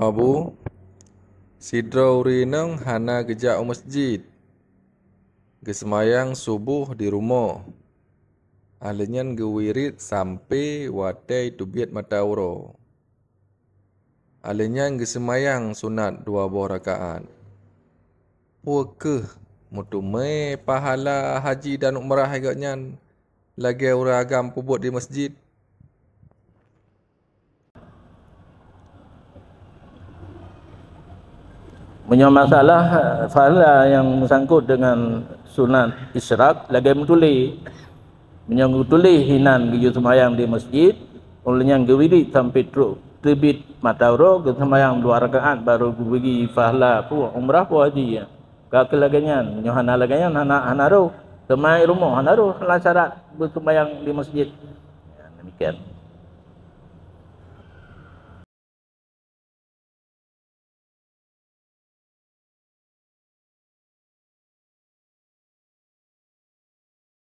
Abu Sidra urineng hana gejak u masjid Gesemayang subuh di rumah Alinyan gewirit sampai watai tubiat mata Alinyan Alenyan gesemayang sunat dua buah rakaat Wakeh Mutume pahala haji dan umrah agaknya Lagi orang agam pubut di masjid punya masalah eh, fala yang sangkut dengan sunat Isra'k lagi mentuli menyanggu tuli hinan gigi semayang di masjid olehnya gewidi sampai truk terbit matauro ke semayang dua rakaat baru gigi fala pu umrah pu haji ya kakak laganya nyohana laganya hana hanaro semai rumah hanaro lancarat bersemayang di masjid ya, demikian